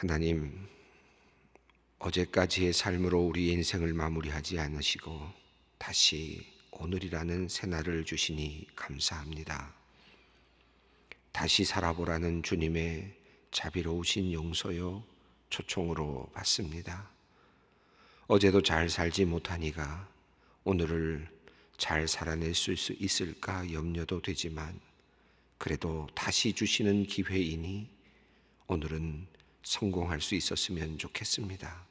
하나님, 어제까지의 삶으로 우리 인생을 마무리하지 않으시고 다시 오늘이라는 새날을 주시니 감사합니다. 다시 살아보라는 주님의 자비로우신 용서요 초청으로 받습니다. 어제도 잘 살지 못하니가 오늘을 잘 살아낼 수 있을까 염려도 되지만 그래도 다시 주시는 기회이니 오늘은 성공할 수 있었으면 좋겠습니다.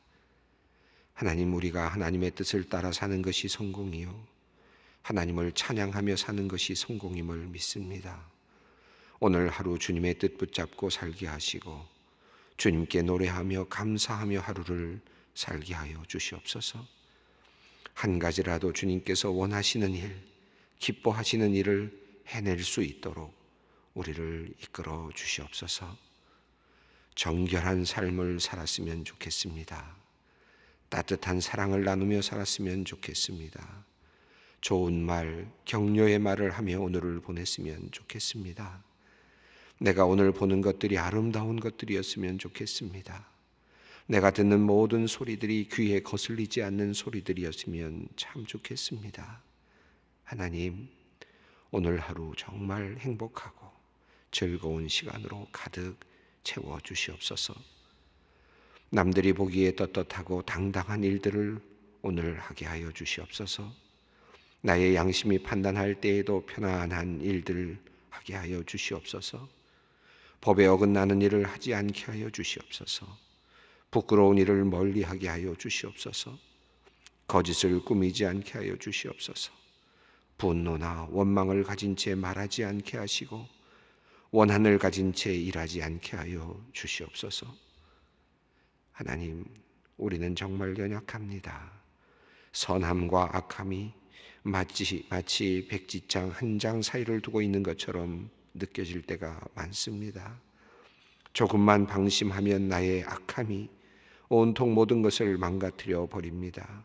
하나님 우리가 하나님의 뜻을 따라 사는 것이 성공이요. 하나님을 찬양하며 사는 것이 성공임을 믿습니다. 오늘 하루 주님의 뜻 붙잡고 살게 하시고 주님께 노래하며 감사하며 하루를 살게 하여 주시옵소서. 한 가지라도 주님께서 원하시는 일, 기뻐하시는 일을 해낼 수 있도록 우리를 이끌어 주시옵소서. 정결한 삶을 살았으면 좋겠습니다. 따뜻한 사랑을 나누며 살았으면 좋겠습니다. 좋은 말, 격려의 말을 하며 오늘을 보냈으면 좋겠습니다. 내가 오늘 보는 것들이 아름다운 것들이었으면 좋겠습니다. 내가 듣는 모든 소리들이 귀에 거슬리지 않는 소리들이었으면 참 좋겠습니다. 하나님, 오늘 하루 정말 행복하고 즐거운 시간으로 가득 채워 주시옵소서. 남들이 보기에 떳떳하고 당당한 일들을 오늘 하게 하여 주시옵소서. 나의 양심이 판단할 때에도 편안한 일들을 하게 하여 주시옵소서. 법에 어긋나는 일을 하지 않게 하여 주시옵소서. 부끄러운 일을 멀리 하게 하여 주시옵소서. 거짓을 꾸미지 않게 하여 주시옵소서. 분노나 원망을 가진 채 말하지 않게 하시고 원한을 가진 채 일하지 않게 하여 주시옵소서. 하나님, 우리는 정말 연약합니다. 선함과 악함이 마치, 마치 백지장 한 장 사이를 두고 있는 것처럼 느껴질 때가 많습니다. 조금만 방심하면 나의 악함이 온통 모든 것을 망가뜨려 버립니다.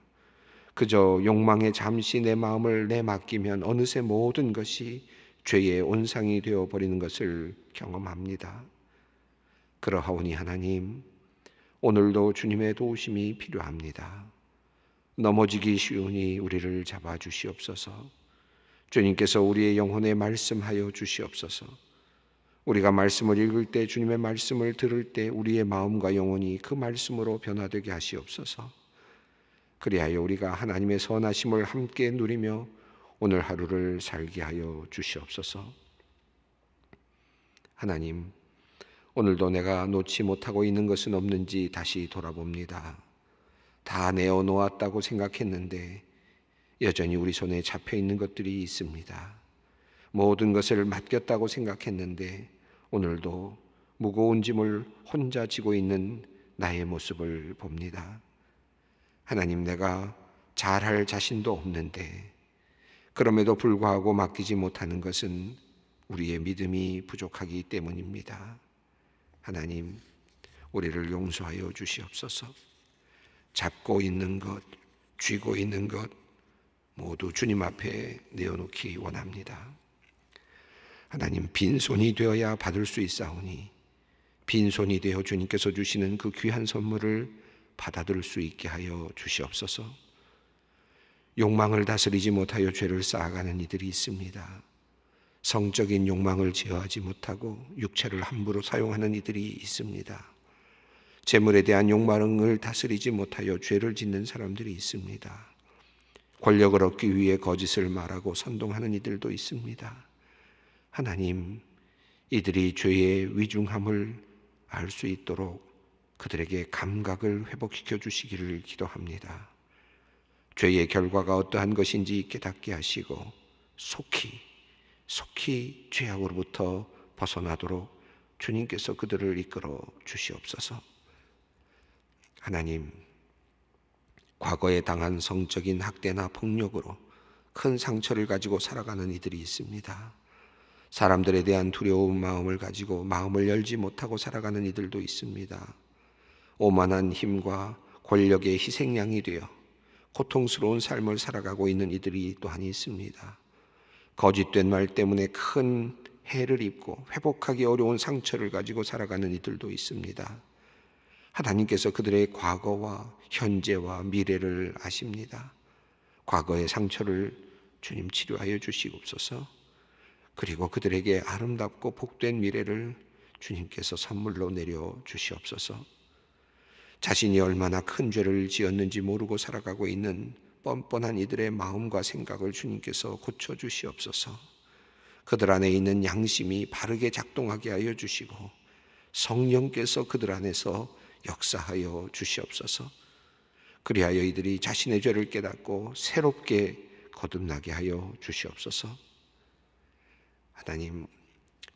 그저 욕망에 잠시 내 마음을 내맡기면 어느새 모든 것이 죄의 온상이 되어 버리는 것을 경험합니다. 그러하오니 하나님, 오늘도 주님의 도우심이 필요합니다. 넘어지기 쉬우니 우리를 잡아 주시옵소서. 주님께서 우리의 영혼에 말씀하여 주시옵소서. 우리가 말씀을 읽을 때 주님의 말씀을 들을 때 우리의 마음과 영혼이 그 말씀으로 변화되게 하시옵소서. 그리하여 우리가 하나님의 선하심을 함께 누리며 오늘 하루를 살게 하여 주시옵소서. 하나님, 오늘도 내가 놓지 못하고 있는 것은 없는지 다시 돌아봅니다. 다 내어놓았다고 생각했는데 여전히 우리 손에 잡혀 있는 것들이 있습니다. 모든 것을 맡겼다고 생각했는데 오늘도 무거운 짐을 혼자 지고 있는 나의 모습을 봅니다. 하나님, 내가 잘할 자신도 없는데 그럼에도 불구하고 맡기지 못하는 것은 우리의 믿음이 부족하기 때문입니다. 하나님, 우리를 용서하여 주시옵소서. 잡고 있는 것, 쥐고 있는 것 모두 주님 앞에 내어놓기 원합니다. 하나님 빈손이 되어야 받을 수 있사오니 빈손이 되어 주님께서 주시는 그 귀한 선물을 받아들일 수 있게 하여 주시옵소서. 욕망을 다스리지 못하여 죄를 쌓아가는 이들이 있습니다. 성적인 욕망을 제어하지 못하고 육체를 함부로 사용하는 이들이 있습니다. 재물에 대한 욕망을 다스리지 못하여 죄를 짓는 사람들이 있습니다. 권력을 얻기 위해 거짓을 말하고 선동하는 이들도 있습니다. 하나님, 이들이 죄의 위중함을 알 수 있도록 그들에게 감각을 회복시켜 주시기를 기도합니다. 죄의 결과가 어떠한 것인지 깨닫게 하시고 속히 속히 죄악으로부터 벗어나도록 주님께서 그들을 이끌어 주시옵소서. 하나님, 과거에 당한 성적인 학대나 폭력으로 큰 상처를 가지고 살아가는 이들이 있습니다. 사람들에 대한 두려운 마음을 가지고 마음을 열지 못하고 살아가는 이들도 있습니다. 오만한 힘과 권력의 희생양이 되어 고통스러운 삶을 살아가고 있는 이들이 또한 있습니다. 거짓된 말 때문에 큰 해를 입고 회복하기 어려운 상처를 가지고 살아가는 이들도 있습니다. 하나님께서 그들의 과거와 현재와 미래를 아십니다. 과거의 상처를 주님 치료하여 주시옵소서. 그리고 그들에게 아름답고 복된 미래를 주님께서 선물로 내려 주시옵소서. 자신이 얼마나 큰 죄를 지었는지 모르고 살아가고 있는 뻔뻔한 이들의 마음과 생각을 주님께서 고쳐주시옵소서. 그들 안에 있는 양심이 바르게 작동하게 하여 주시고 성령께서 그들 안에서 역사하여 주시옵소서. 그리하여 이들이 자신의 죄를 깨닫고 새롭게 거듭나게 하여 주시옵소서. 하나님,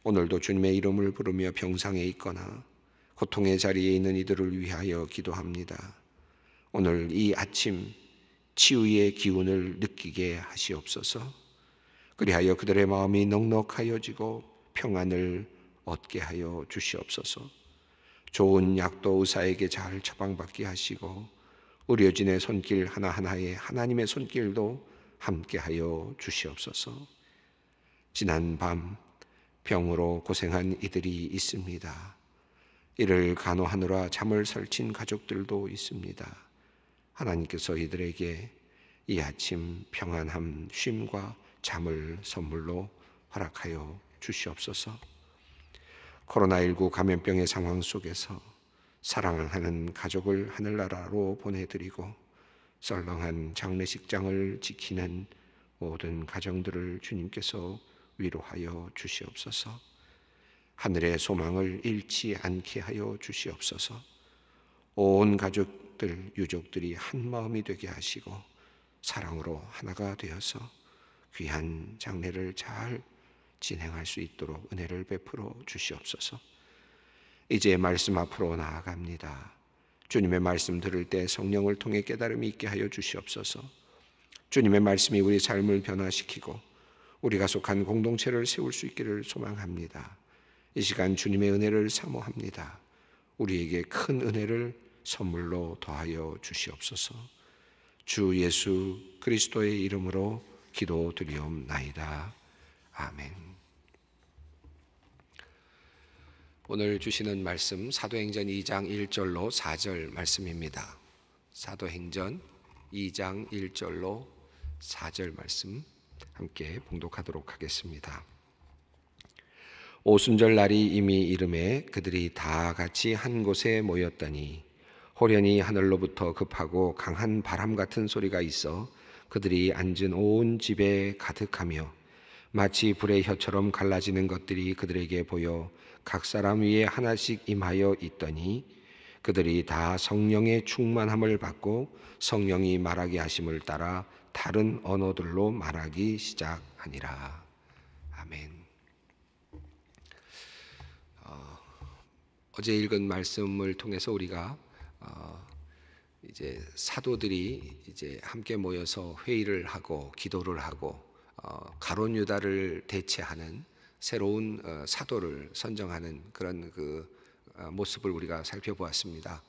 오늘도 주님의 이름을 부르며 병상에 있거나 고통의 자리에 있는 이들을 위하여 기도합니다. 오늘 이 아침 치유의 기운을 느끼게 하시옵소서. 그리하여 그들의 마음이 넉넉하여지고 평안을 얻게 하여 주시옵소서. 좋은 약도 의사에게 잘 처방받게 하시고 의료진의 손길 하나하나에 하나님의 손길도 함께 하여 주시옵소서. 지난 밤 병으로 고생한 이들이 있습니다. 이를 간호하느라 잠을 설친 가족들도 있습니다. 하나님께서 이들에게 이 아침 평안함, 쉼과 잠을 선물로 허락하여 주시옵소서. 코로나19 감염병의 상황 속에서 사랑하는 가족을 하늘나라로 보내드리고 썰렁한 장례식장을 지키는 모든 가정들을 주님께서 위로하여 주시옵소서. 하늘의 소망을 잃지 않게 하여 주시옵소서. 온 가족들, 유족들이 한 마음이 되게 하시고 사랑으로 하나가 되어서 귀한 장례를 잘 진행할 수 있도록 은혜를 베풀어 주시옵소서. 이제 말씀 앞으로 나아갑니다. 주님의 말씀 들을 때 성령을 통해 깨달음이 있게 하여 주시옵소서. 주님의 말씀이 우리 삶을 변화시키고 우리가 속한 공동체를 세울 수 있기를 소망합니다. 이 시간 주님의 은혜를 사모합니다. 우리에게 큰 은혜를 선물로 더하여 주시옵소서. 주 예수 그리스도의 이름으로 기도드리옵나이다. 아멘. 오늘 주시는 말씀 사도행전 2장 1절로 4절 말씀입니다. 사도행전 2장 1절로 4절 말씀 함께 봉독하도록 하겠습니다. 오순절 날이 이미 이름에 그들이 다 같이 한 곳에 모였더니 호련히 하늘로부터 급하고 강한 바람 같은 소리가 있어 그들이 앉은 온 집에 가득하며 마치 불의 혀처럼 갈라지는 것들이 그들에게 보여 각 사람 위에 하나씩 임하여 있더니 그들이 다 성령의 충만함을 받고 성령이 말하게 하심을 따라 다른 언어들로 말하기 시작하니라. 어제 읽은 말씀을 통해서 우리가 어, 이제 사도들이 이제 함께 모여서 회의를 하고 기도를 하고 어, 가론 유다를 대체하는 새로운 어, 사도를 선정하는 그런 그 모습을 우리가 살펴보았습니다.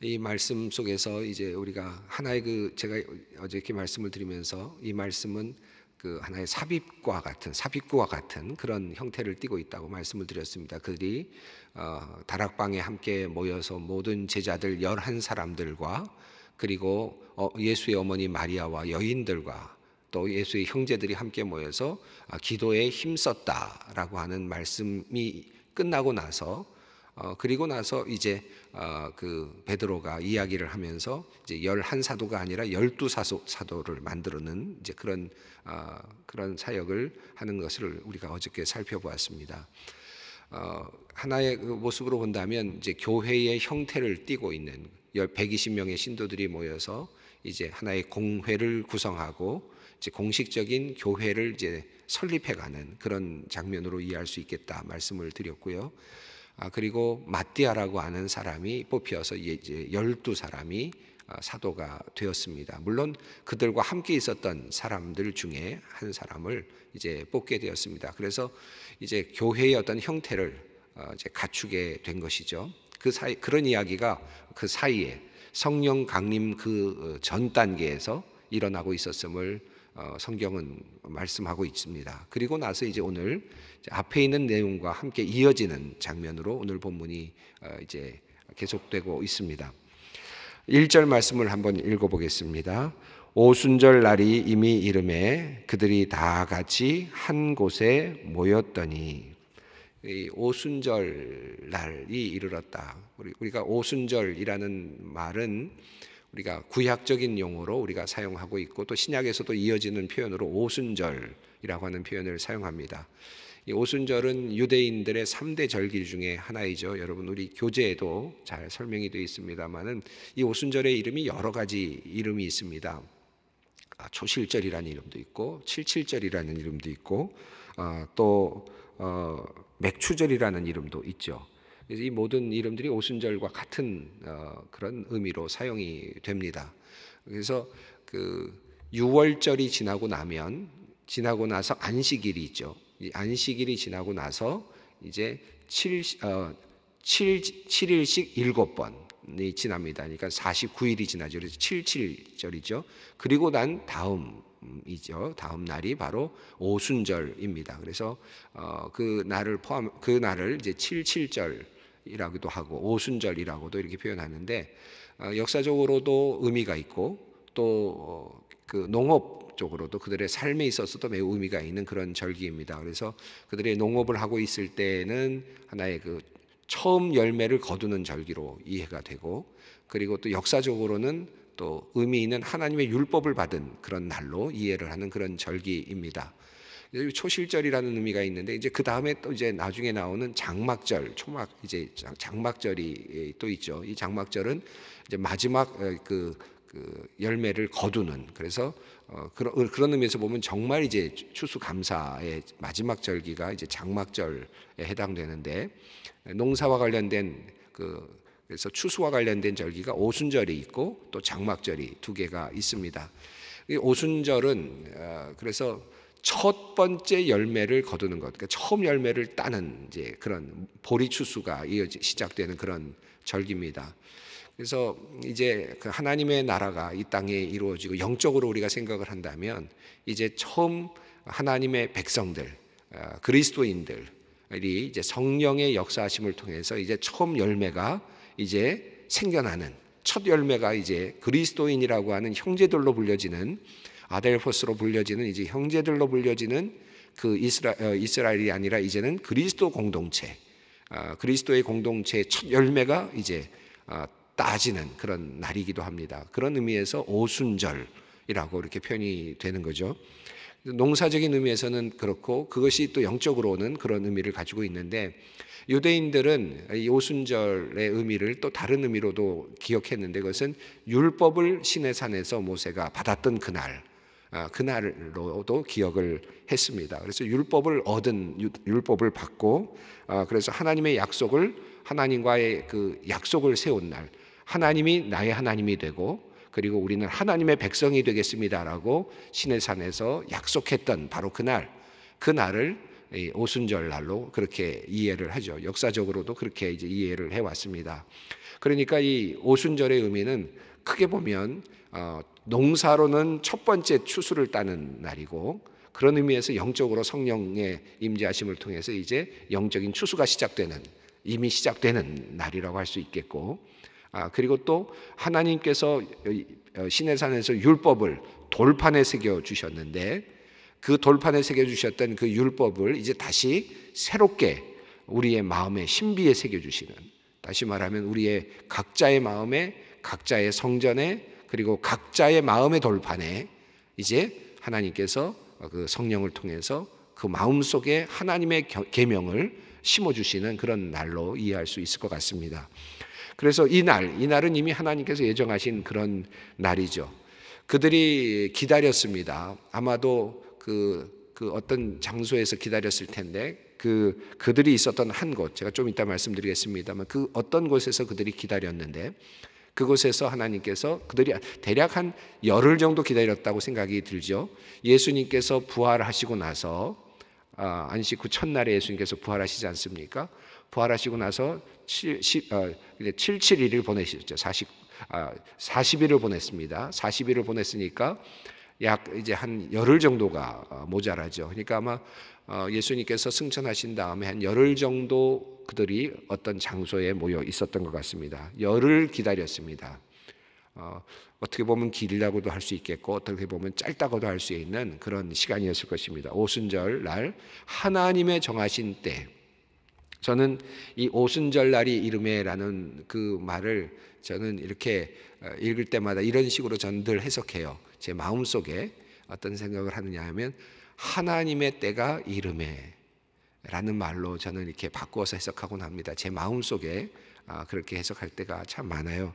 이 말씀 속에서 이제 우리가 하나의 그 제가 어저께 말씀을 드리면서 이 말씀은 그 하나의 삽입과 같은 삽입구와 같은 그런 형태를 띠고 있다고 말씀을 드렸습니다. 그들이 어, 다락방에 함께 모여서 모든 제자들 11사람들과 그리고 어, 예수의 어머니 마리아와 여인들과 또 예수의 형제들이 함께 모여서 아, 기도에 힘썼다라고 하는 말씀이 끝나고 나서 어, 그리고 나서 이제 어, 그 베드로가 이야기를 하면서 이제 열한 사도가 아니라 열두 사도 사도를 만들어는 이제 그런 어, 그런 사역을 하는 것을 우리가 어저께 살펴보았습니다. 어, 하나의 그 모습으로 본다면 이제 교회의 형태를 띠고 있는 열 백이십 명의 신도들이 모여서 이제 하나의 공회를 구성하고 이제 공식적인 교회를 이제 설립해가는 그런 장면으로 이해할 수 있겠다 말씀을 드렸고요. 아, 그리고 마띠아라고 하는 사람이 뽑혀서 이제 열두 사람이 어, 사도가 되었습니다. 물론 그들과 함께 있었던 사람들 중에 한 사람을 이제 뽑게 되었습니다. 그래서 이제 교회의 어떤 형태를 어, 이제 갖추게 된 것이죠. 그 사이 그런 이야기가 그 사이에 성령 강림 그전 어, 단계에서 일어나고 있었음을 어, 성경은 말씀하고 있습니다. 그리고 나서 이제 오늘 앞에 있는 내용과 함께 이어지는 장면으로 오늘 본문이 어, 이제 계속되고 있습니다. 1절 말씀을 한번 읽어보겠습니다. 오순절 날이 이미 이름에 그들이 다 같이 한 곳에 모였더니 오순절 날이 이르렀다. 우리가 오순절이라는 말은 우리가 구약적인 용어로 우리가 사용하고 있고 또 신약에서도 이어지는 표현으로 오순절이라고 하는 표현을 사용합니다. 이 오순절은 유대인들의 3대 절기 중에 하나이죠. 여러분 우리 교재에도 잘 설명이 되어 있습니다만은 이 오순절의 이름이 여러 가지 이름이 있습니다. 아, 초실절이라는 이름도 있고 칠칠절이라는 이름도 있고 아, 또 어, 맥추절이라는 이름도 있죠. 그래서 이 모든 이름들이 오순절과 같은 어, 그런 의미로 사용이 됩니다. 그래서 그 유월절이 지나고 나면 지나고 나서 안식일이 있죠. 이 안식일이 지나고 나서 이제 7, 어, 7, 일씩 7번이 지납니다. 그러니까 49일이 지나죠. 그래서 77절이죠. 그리고 난 다음이죠. 음, 다음 날이 바로 오순절입니다. 그래서 어, 그 날을 포함, 그 날을 이제 77절 이라기도 하고 오순절이라고도 이렇게 표현하는데 어, 역사적으로도 의미가 있고 또그 어, 농업 쪽으로도 그들의 삶에 있어서도 매우 의미가 있는 그런 절기입니다. 그래서 그들의 농업을 하고 있을 때는 하나의 그 처음 열매를 거두는 절기로 이해가 되고 그리고 또 역사적으로는 또 의미 있는 하나님의 율법을 받은 그런 날로 이해를 하는 그런 절기입니다. 초실절이라는 의미가 있는데 이제 그 다음에 또 이제 나중에 나오는 장막절, 초막 이제 장막절이 예, 또 있죠. 이 장막절은 이제 마지막 어, 그, 그 열매를 거두는 그래서 어, 그런 어, 그런 의미에서 보면 정말 이제 추수감사의 마지막 절기가 이제 장막절에 해당되는데 농사와 관련된 그 그래서 추수와 관련된 절기가 오순절이 있고 또 장막절이 두 개가 있습니다. 이 오순절은 어, 그래서 첫 번째 열매를 거두는 것, 그러니까 처음 열매를 따는 이제 그런 보리 추수가 이어지 시작되는 그런 절기입니다. 그래서 이제 그 하나님의 나라가 이 땅에 이루어지고 영적으로 우리가 생각을 한다면 이제 처음 하나님의 백성들 어, 그리스도인들이 이제 성령의 역사심을 통해서 이제 처음 열매가 이제 생겨나는 첫 열매가 이제 그리스도인이라고 하는 형제들로 불려지는 아델포스로 불려지는 이제 형제들로 불려지는 그 이스라, 어, 엘이 아니라 이제는 그리스도 공동체, 어, 그리스도의 공동체의 첫 열매가 이제 어, 따지는 그런 날이기도 합니다. 그런 의미에서 오순절이라고 이렇게 표현이 되는 거죠. 농사적인 의미에서는 그렇고 그것이 또 영적으로는 그런 의미를 가지고 있는데 유대인들은 이 오순절의 의미를 또 다른 의미로도 기억했는데 그것은 율법을 신의 산에서 모세가 받았던 그날 아, 그날로도 기억을 했습니다. 그래서 율법을 얻은 율법을 받고 아, 그래서 하나님의 약속을 하나님과의 그 약속을 세운 날 하나님이 나의 하나님이 되고 그리고 우리는 하나님의 백성이 되겠습니다라고 시내산에서 약속했던 바로 그날 그날을 오순절 날로 그렇게 이해를 하죠. 역사적으로도 그렇게 이제 이해를 해 왔습니다. 그러니까 이 오순절의 의미는 크게 보면 어, 농사로는 첫 번째 추수를 따는 날이고 그런 의미에서 영적으로 성령의 임재하심을 통해서 이제 영적인 추수가 시작되는 이미 시작되는 날이라고 할 수 있겠고 아 그리고 또 하나님께서 어, 시내산에서 율법을 돌판에 새겨 주셨는데 그 돌판에 새겨 주셨던 그 율법을 이제 다시 새롭게 우리의 마음에 신비에 새겨 주시는 다시 말하면 우리의 각자의 마음에 각자의 성전에 그리고 각자의 마음의 돌판에 이제 하나님께서 그 성령을 통해서 그 마음 속에 하나님의 계명을 심어 주시는 그런 날로 이해할 수 있을 것 같습니다. 그래서 이 날, 이 날은 이미 하나님께서 예정하신 그런 날이죠. 그들이 기다렸습니다. 아마도 그, 그 어떤 장소에서 기다렸을 텐데 그 그들이 있었던 한 곳, 제가 좀 이따 말씀드리겠습니다만 그 어떤 곳에서 그들이 기다렸는데 그곳에서 하나님께서 그들이 대략 한 열흘 정도 기다렸다고 생각이 들죠. 예수님께서 부활하시고 나서 아, 안식 후 첫날에 예수님께서 부활하시지 않습니까? 부활하시고 나서 7, 1 7, 7일을 보내셨죠. 40, 아, 40일을 보냈습니다. 40일을 보냈으니까 약 이제 한 열흘 정도가 어, 모자라죠. 그러니까 아마 어, 예수님께서 승천하신 다음에 한 열흘 정도 그들이 어떤 장소에 모여 있었던 것 같습니다. 열을 기다렸습니다. 어, 떻게 보면 길다고도 할 수 있겠고 어떻게 보면 짧다고도 할 수 있는 그런 시간이었을 것입니다. 오순절 날 하나님의 정하신 때 저는 이 오순절 날이 이름에라는 그 말을 저는 이렇게 어, 읽을 때마다 이런 식으로 저는 해석해요. 제 마음속에 어떤 생각을 하느냐 하면 하나님의 때가 이름에 라는 말로 저는 이렇게 바꾸어서 해석하곤 합니다. 제 마음 속에 아, 그렇게 해석할 때가 참 많아요.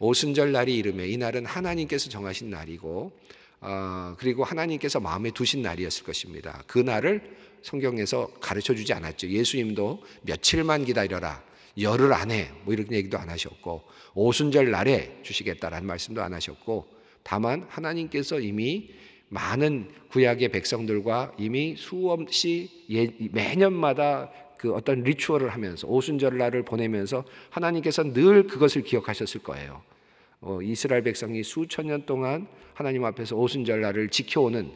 오순절 날이 이름에 이 날은 하나님께서 정하신 날이고 아, 그리고 하나님께서 마음에 두신 날이었을 것입니다. 그 날을 성경에서 가르쳐 주지 않았죠. 예수님도 며칠만 기다려라. 열흘 안에 뭐 이런 얘기도 안 하셨고 오순절 날에 주시겠다라는 말씀도 안 하셨고 다만 하나님께서 이미 많은 구약의 백성들과 이미 수없이 예, 매년마다 그 어떤 리추얼을 하면서 오순절 날을 보내면서 하나님께서 늘 그것을 기억하셨을 거예요. 어, 이스라엘 백성이 수천 년 동안 하나님 앞에서 오순절 날을 지켜오는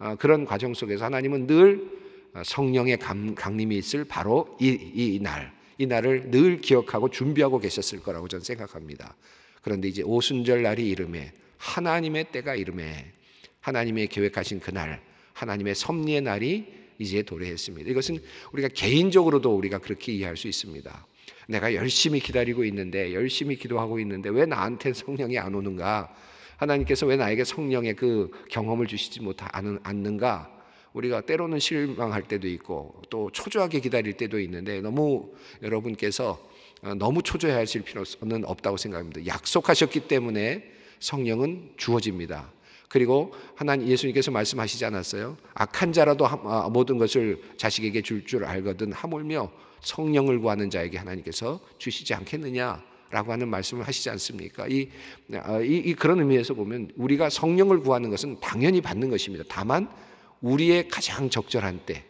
어, 그런 과정 속에서 하나님은 늘 아, 성령의 감, 강림이 있을 바로 이, 이 날, 이 날을 늘 기억하고 준비하고 계셨을 거라고 저는 생각합니다. 그런데 이제 오순절 날이 이름에 하나님의 때가 이름에 하나님의 계획하신 그날, 하나님의 섭리의 날이 이제 도래했습니다. 이것은 우리가 개인적으로도 우리가 그렇게 이해할 수 있습니다. 내가 열심히 기다리고 있는데, 열심히 기도하고 있는데, 왜 나한테 성령이 안 오는가? 하나님께서 왜 나에게 성령의 그 경험을 주시지 못않는가? 우리가 때로는 실망할 때도 있고, 또 초조하게 기다릴 때도 있는데, 너무 여러분께서 어, 너무 초조해하실 필요는 없다고 생각합니다. 약속하셨기 때문에 성령은 주어집니다. 그리고 하나님 예수님께서 말씀하시지 않았어요? 악한 자라도 아, 모든 것을 자식에게 줄줄 줄 알거든 하물며 성령을 구하는 자에게 하나님께서 주시지 않겠느냐? 라고 하는 말씀을 하시지 않습니까? 이, 아, 이, 이, 그런 의미에서 보면 우리가 성령을 구하는 것은 당연히 받는 것입니다. 다만 우리의 가장 적절한 때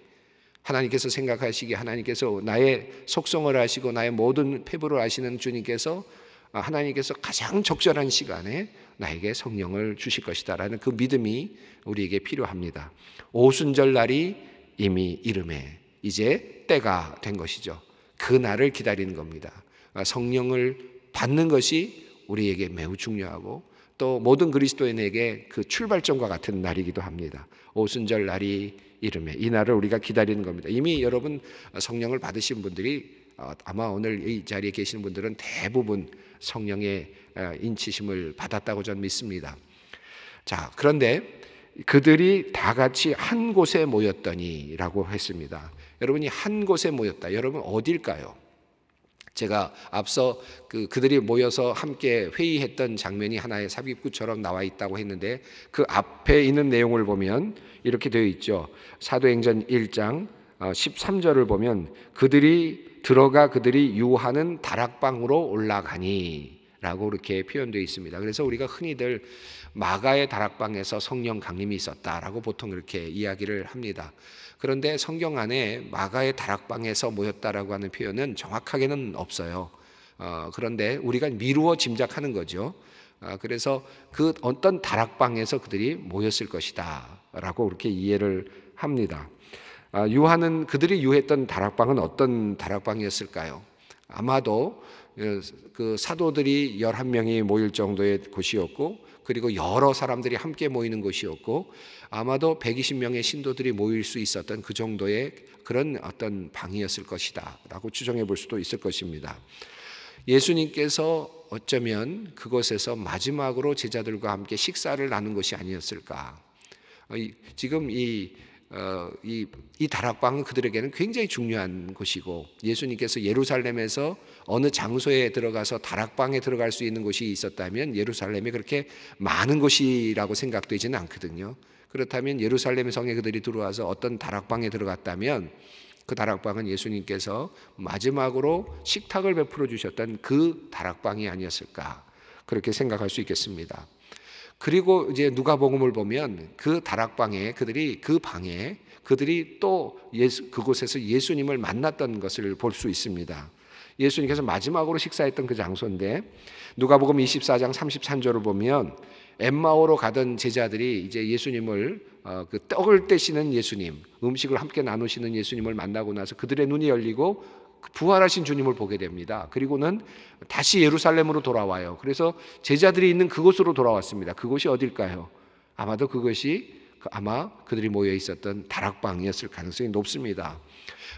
하나님께서 생각하시기 하나님께서 나의 속성을 아시고 나의 모든 패부를 아시는 주님께서 아, 하나님께서 가장 적절한 시간에 나에게 성령을 주실 것이다라는 그 믿음이 우리에게 필요합니다. 오순절 날이 이미 이름에 이제 때가 된 것이죠. 그 날을 기다리는 겁니다. 그러니까 성령을 받는 것이 우리에게 매우 중요하고 또 모든 그리스도인에게 그 출발점과 같은 날이기도 합니다. 오순절 날이 이름에 이 날을 우리가 기다리는 겁니다. 이미 여러분 성령을 받으신 분들이 어, 아마 오늘 이 자리에 계시는 분들은 대부분 성령의 예, 인치심을 받았다고 저는 믿습니다. 자, 그런데 그들이 다 같이 한 곳에 모였더니라고 했습니다. 여러분이 한 곳에 모였다. 여러분 어딜까요? 제가 앞서 그 그들이 모여서 함께 회의했던 장면이 하나의 삽입구처럼 나와 있다고 했는데 그 앞에 있는 내용을 보면 이렇게 되어 있죠. 사도행전 1장 13절을 어, 보면 그들이 들어가 그들이 유하는 다락방으로 올라가니 라고 이렇게 표현되어 있습니다. 그래서 우리가 흔히들 마가의 다락방에서 성령 강림이 있었다라고 보통 이렇게 이야기를 합니다. 그런데 성경 안에 마가의 다락방에서 모였다라고 하는 표현은 정확하게는 없어요. 어, 그런데 우리가 미루어 짐작하는 거죠. 어, 그래서 그 어떤 다락방에서 그들이 모였을 것이다. 라고 그렇게 이해를 합니다. 아, 유하는 그들이 유했던 다락방은 어떤 다락방이었을까요? 아마도 예, 그 사도들이 11명이 모일 정도의 곳이었고 그리고 여러 사람들이 함께 모이는 곳이었고 아마도 120명의 신도들이 모일 수 있었던 그 정도의 그런 어떤 방이었을 것이다라고 추정해 볼 수도 있을 것입니다. 예수님께서 어쩌면 그곳에서 마지막으로 제자들과 함께 식사를 나눈 것이 아니었을까. 어, 지금 이 어, 이, 이 다락방은 그들에게는 굉장히 중요한 곳이고 예수님께서 예루살렘에서 어느 장소에 들어가서 다락방에 들어갈 수 있는 곳이 있었다면 예루살렘이 그렇게 많은 곳이라고 생각되지는 않거든요. 그렇다면 예루살렘 성에 그들이 들어와서 어떤 다락방에 들어갔다면 그 다락방은 예수님께서 마지막으로 식탁을 베풀어 주셨던 그 다락방이 아니었을까 그렇게 생각할 수 있겠습니다. 그리고 이제 누가복음을 보면 그 다락방에 그들이 그 방에 그들이 또 예수, 그곳에서 예수님을 만났던 것을 볼 수 있습니다. 예수님께서 마지막으로 식사했던 그 장소인데 누가복음 24장 33절을 보면 엠마오로 가던 제자들이 이제 예수님을 어, 그 떡을 떼시는 예수님, 음식을 함께 나누시는 예수님을 만나고 나서 그들의 눈이 열리고 부활하신 주님을 보게 됩니다. 그리고는 다시 예루살렘으로 돌아와요. 그래서 제자들이 있는 그곳으로 돌아왔습니다. 그곳이 어딜까요? 아마도 그것이 그 아마 그들이 모여 있었던 다락방이었을 가능성이 높습니다.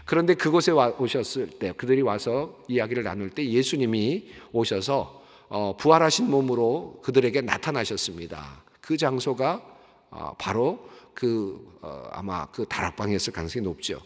그런데 그곳에 오셨을 때 그들이 와서 이야기를 나눌 때 예수님이 오셔서 어, 부활하신 몸으로 그들에게 나타나셨습니다. 그 장소가 어, 바로 그 어, 아마 그 다락방이었을 가능성이 높죠.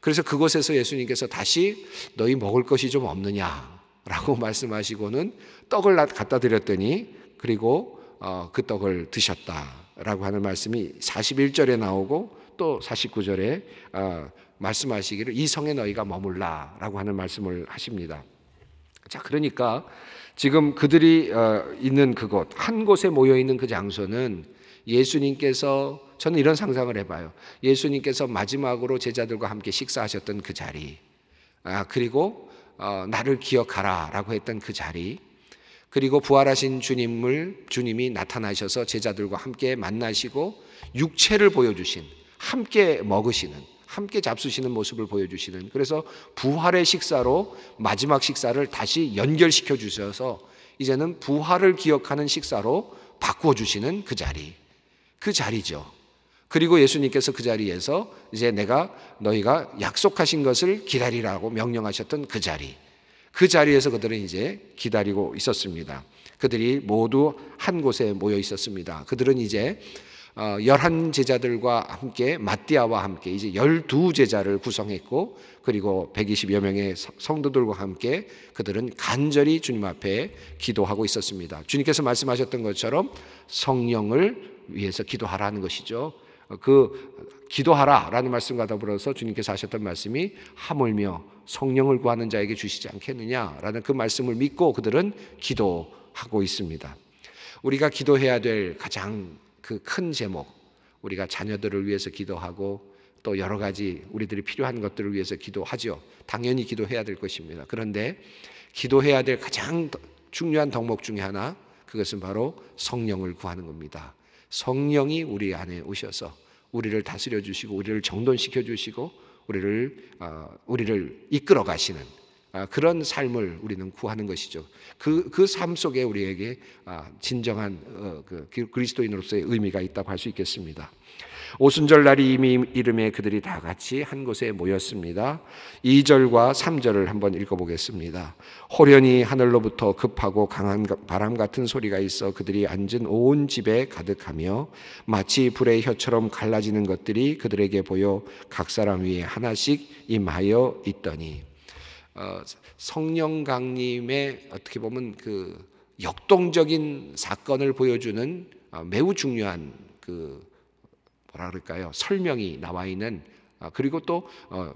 그래서 그곳에서 예수님께서 다시 너희 먹을 것이 좀 없느냐라고 말씀하시고는 떡을 갖다 드렸더니 그리고 어, 그 떡을 드셨다라고 하는 말씀이 41절에 나오고 또 49절에 어, 말씀하시기를 이 성에 너희가 머물라라고 하는 말씀을 하십니다. 자, 그러니까 지금 그들이 어, 있는 그곳, 한 곳에 모여 있는 그 장소는 예수님께서 저는 이런 상상을 해봐요. 예수님께서 마지막으로 제자들과 함께 식사하셨던 그 자리, 아, 그리고 어, 나를 기억하라라고 했던 그 자리, 그리고 부활하신 주님을 주님이 나타나셔서 제자들과 함께 만나시고 육체를 보여주신, 함께 먹으시는, 함께 잡수시는 모습을 보여주시는. 그래서 부활의 식사로 마지막 식사를 다시 연결시켜 주셔서 이제는 부활을 기억하는 식사로 바꾸어 주시는 그 자리. 그 자리죠. 그리고 예수님께서 그 자리에서 이제 내가 너희가 약속하신 것을 기다리라고 명령하셨던 그 자리. 그 자리에서 그들은 이제 기다리고 있었습니다. 그들이 모두 한 곳에 모여 있었습니다. 그들은 이제 어, 열한 제자들과 함께 마띠아와 함께 이제 열두 제자를 구성했고 그리고 120여 명의 성도들과 함께 그들은 간절히 주님 앞에 기도하고 있었습니다. 주님께서 말씀하셨던 것처럼 성령을 위해서 기도하라는 것이죠. 어, 그 기도하라라는 말씀과 더불어서 주님께서 하셨던 말씀이 하물며 성령을 구하는 자에게 주시지 않겠느냐라는 그 말씀을 믿고 그들은 기도하고 있습니다. 우리가 기도해야 될 가장 그큰 제목 우리가 자녀들을 위해서 기도하고 또 여러 가지 우리들이 필요한 것들을 위해서 기도하죠. 당연히 기도해야 될 것입니다. 그런데 기도해야 될 가장 중요한 덕목 중에 하나 그것은 바로 성령을 구하는 겁니다. 성령이 우리 안에 오셔서 우리를 다스려 주시고 우리를 정돈시켜 주시고 우리를 어, 우리를 이끌어 가시는 아, 그런 삶을 우리는 구하는 것이죠. 그, 그 삶 속에 우리에게 아, 진정한 어, 그 그리스도인으로서의 의미가 있다고 할 수 있겠습니다. 오순절 날이 이미 이름에 그들이 다 같이 한 곳에 모였습니다. 2절과 3절을 한번 읽어보겠습니다. 호련히 하늘로부터 급하고 강한 바람 같은 소리가 있어 그들이 앉은 온 집에 가득하며 마치 불의 혀처럼 갈라지는 것들이 그들에게 보여 각 사람 위에 하나씩 임하여 있더니 어, 성령 강림의 어떻게 보면 그 역동적인 사건을 보여주는 어, 매우 중요한 그 뭐라 그럴까요? 설명이 나와 있는 어, 그리고 또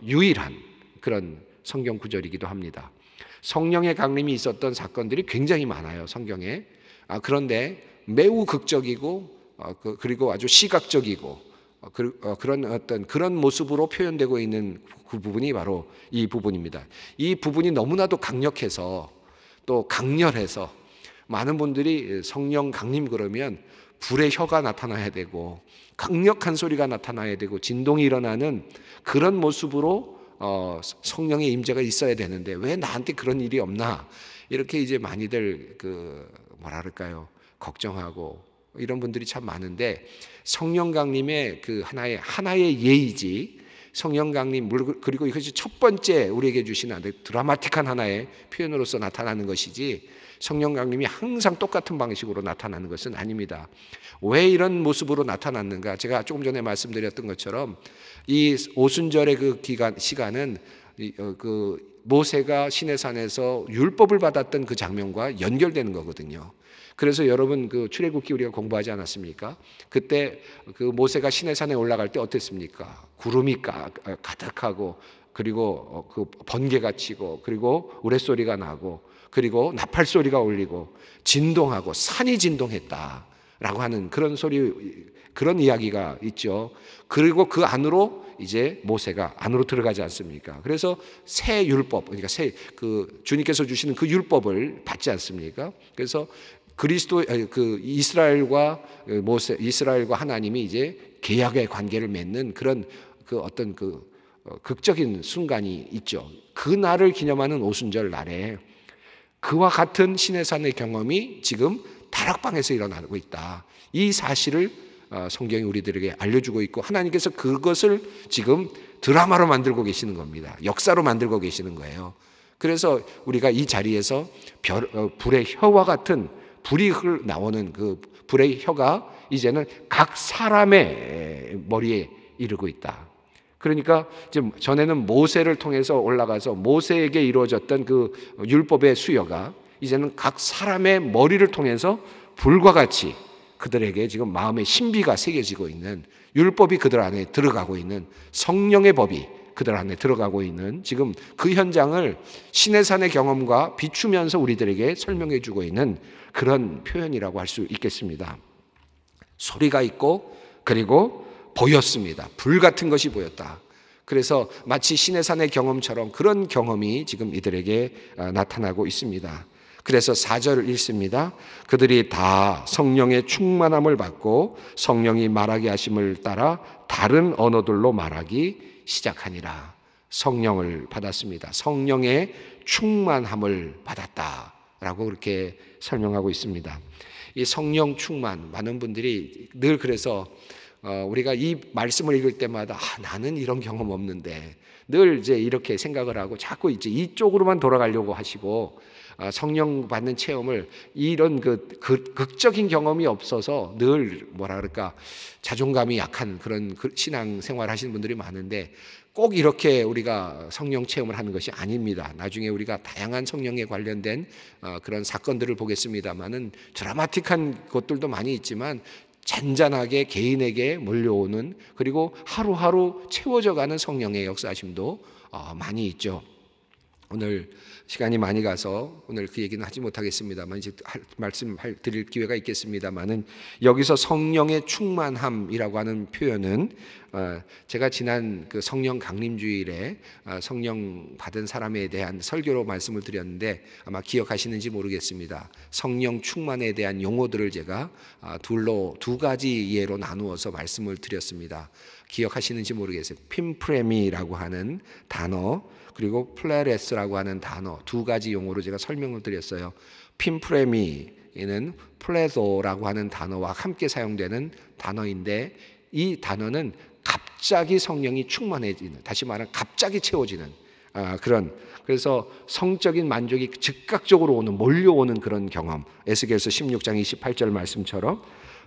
유일한 그런 성경 구절이기도 합니다. 성령의 강림이 있었던 사건들이 굉장히 많아요, 성경에. 아, 그런데 매우 극적이고 그, 그리고 아주 시각적이고 아, 아, 그런 어떤 그런 모습으로 표현되고 있는 그 부분이 바로 이 부분입니다. 이 부분이 너무나도 강력해서 또 강렬해서 많은 분들이 성령 강림 그러면 불의 혀가 나타나야 되고 강력한 소리가 나타나야 되고 진동이 일어나는 그런 모습으로 어, 성령의 임재가 있어야 되는데 왜 나한테 그런 일이 없나 이렇게 이제 많이들 그 뭐랄까요 걱정하고 이런 분들이 참 많은데 성령 강림의 그 하나의 하나의 예의지 성령 강림 그리고 이것이 첫 번째 우리에게 주신 아주 드라마틱한 하나의 표현으로서 나타나는 것이지 성령 강림이 항상 똑같은 방식으로 나타나는 것은 아닙니다. 왜 이런 모습으로 나타났는가? 제가 조금 전에 말씀드렸던 것처럼 이 오순절의 그 기간 시간은 어, 그 모세가 시내산에서 율법을 받았던 그 장면과 연결되는 거거든요. 그래서 여러분 그 출애굽기 우리가 공부하지 않았습니까? 그때 그 모세가 시내 산에 올라갈 때 어땠습니까? 구름이 가, 아, 가득하고 그리고 어, 그 번개가 치고 그리고 우레소리가 나고 그리고 나팔 소리가 울리고 진동하고 산이 진동했다라고 하는 그런 소리 그런 이야기가 있죠. 그리고 그 안으로 이제 모세가 안으로 들어가지 않습니까? 그래서 새 율법, 그러니까 새 그 주님께서 주시는 그 율법을 받지 않습니까? 그래서 그리스도 그 이스라엘과 그 모세 이스라엘과 하나님이 이제 계약의 관계를 맺는 그런 그 어떤 그 어, 극적인 순간이 있죠. 그 날을 기념하는 오순절 날에 그와 같은 신내산의 경험이 지금 다락방에서 일어나고 있다. 이 사실을 어, 성경이 우리들에게 알려주고 있고 하나님께서 그것을 지금 드라마로 만들고 계시는 겁니다. 역사로 만들고 계시는 거예요. 그래서 우리가 이 자리에서 별, 어, 불의 혀와 같은 불이 흘 나오는 그 불의 혀가 이제는 각 사람의 머리에 이르고 있다. 그러니까 지금 전에는 모세를 통해서 올라가서 모세에게 이루어졌던 그 율법의 수여가 이제는 각 사람의 머리를 통해서 불과 같이 그들에게 지금 마음의 신비가 새겨지고 있는 율법이 그들 안에 들어가고 있는 성령의 법이 그들 안에 들어가고 있는 지금 그 현장을 신내산의 경험과 비추면서 우리들에게 설명해 주고 있는 그런 표현이라고 할 수 있겠습니다. 소리가 있고 그리고 보였습니다. 불 같은 것이 보였다. 그래서 마치 시내산의 경험처럼 그런 경험이 지금 이들에게 아, 나타나고 있습니다. 그래서 4절을 읽습니다. 그들이 다 성령의 충만함을 받고 성령이 말하게 하심을 따라 다른 언어들로 말하기 시작하니라 성령을 받았습니다. 성령의 충만함을 받았다라고 그렇게 설명하고 있습니다. 이 성령 충만 많은 분들이 늘 그래서 어, 우리가 이 말씀을 읽을 때마다 아, 나는 이런 경험 없는데 늘 이제 이렇게 생각을 하고 자꾸 이제 이쪽으로만 돌아가려고 하시고 아, 성령 받는 체험을 이런 그, 그 극적인 경험이 없어서 늘 뭐라 그럴까 자존감이 약한 그런 그 신앙 생활 하시는 분들이 많은데 꼭 이렇게 우리가 성령 체험을 하는 것이 아닙니다. 나중에 우리가 다양한 성령에 관련된 어, 그런 사건들을 보겠습니다만은 드라마틱한 것들도 많이 있지만 잔잔하게 개인에게 몰려오는 그리고 하루하루 채워져가는 성령의 역사심도 어, 많이 있죠. 오늘 시간이 많이 가서 오늘 그 얘기는 하지 못하겠습니다만 이제 말씀 드릴 기회가 있겠습니다만은 여기서 성령의 충만함이라고 하는 표현은 어, 제가 지난 그 성령 강림주일에 어, 성령 받은 사람에 대한 설교로 말씀을 드렸는데 아마 기억하시는지 모르겠습니다. 성령 충만에 대한 용어들을 제가 아, 둘로 두 가지 예로 나누어서 말씀을 드렸습니다. 기억하시는지 모르겠어요. 핀프레미라고 하는 단어 그리고 플레레스라고 하는 단어 두 가지 용어로 제가 설명을 드렸어요. 핀프레미는 플레소라고 하는 단어와 함께 사용되는 단어인데 이 단어는 갑자기 성령이 충만해지는 다시 말하면 갑자기 채워지는 아, 그런 그래서 성적인 만족이 즉각적으로 오는 몰려오는 그런 경험 에스겔서 16장 28절 말씀처럼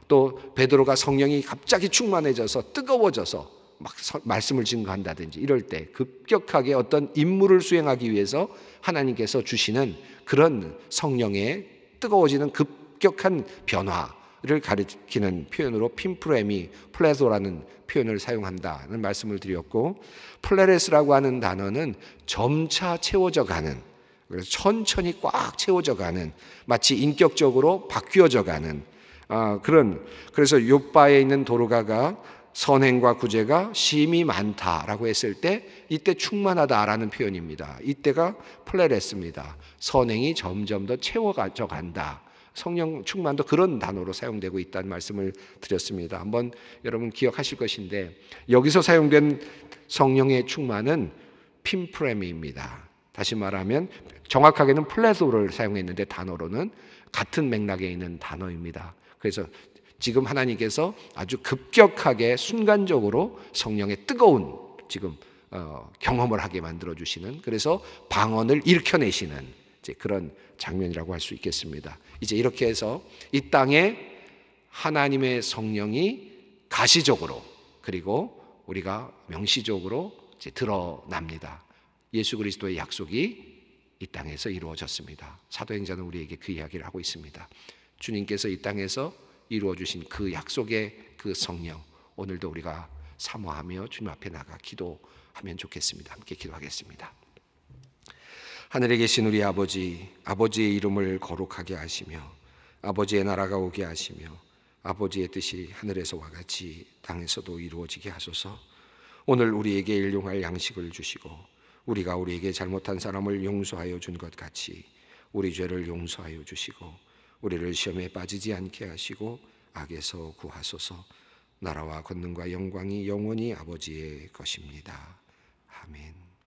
또 베드로가 성령이 갑자기 충만해져서 뜨거워져서 막 말씀을 증거한다든지 이럴 때 급격하게 어떤 임무를 수행하기 위해서 하나님께서 주시는 그런 성령의 뜨거워지는 급격한 변화를 가리키는 표현으로 핌프레미 플레소라는 표현을 사용한다는 말씀을 드렸고 플레레스라고 하는 단어는 점차 채워져 가는 그래서 천천히 꽉 채워져 가는 마치 인격적으로 바뀌어져 가는 아, 그런 그래서 요바에 있는 도로가가 선행과 구제가 심이 많다라고 했을 때 이때 충만하다라는 표현입니다. 이때가 플레레스입니다. 선행이 점점 더 채워져 간다. 성령 충만도 그런 단어로 사용되고 있다는 말씀을 드렸습니다. 한번 여러분 기억하실 것인데 여기서 사용된 성령의 충만은 핀프레미입니다. 다시 말하면 정확하게는 플레소를 사용했는데 단어로는 같은 맥락에 있는 단어입니다. 그래서 지금 하나님께서 아주 급격하게 순간적으로 성령의 뜨거운 지금 어, 경험을 하게 만들어 주시는 그래서 방언을 일으켜내시는 이제 그런 장면이라고 할 수 있겠습니다. 이제 이렇게 해서 이 땅에 하나님의 성령이 가시적으로 그리고 우리가 명시적으로 이제 드러납니다. 예수 그리스도의 약속이 이 땅에서 이루어졌습니다. 사도행자는 우리에게 그 이야기를 하고 있습니다. 주님께서 이 땅에서 이루어 주신 그 약속의 그 성령 오늘도 우리가 사모하며 주님 앞에 나가 기도하면 좋겠습니다. 함께 기도하겠습니다. 하늘에 계신 우리 아버지 아버지의 이름을 거룩하게 하시며 아버지의 나라가 오게 하시며 아버지의 뜻이 하늘에서와 같이 땅에서도 이루어지게 하소서. 오늘 우리에게 일용할 양식을 주시고 우리가 우리에게 잘못한 사람을 용서하여 준 것 같이 우리 죄를 용서하여 주시고 우리를 시험에 빠지지 않게 하시고 악에서 구하소서. 나라와 권능과 영광이 영원히 아버지의 것입니다. 아멘.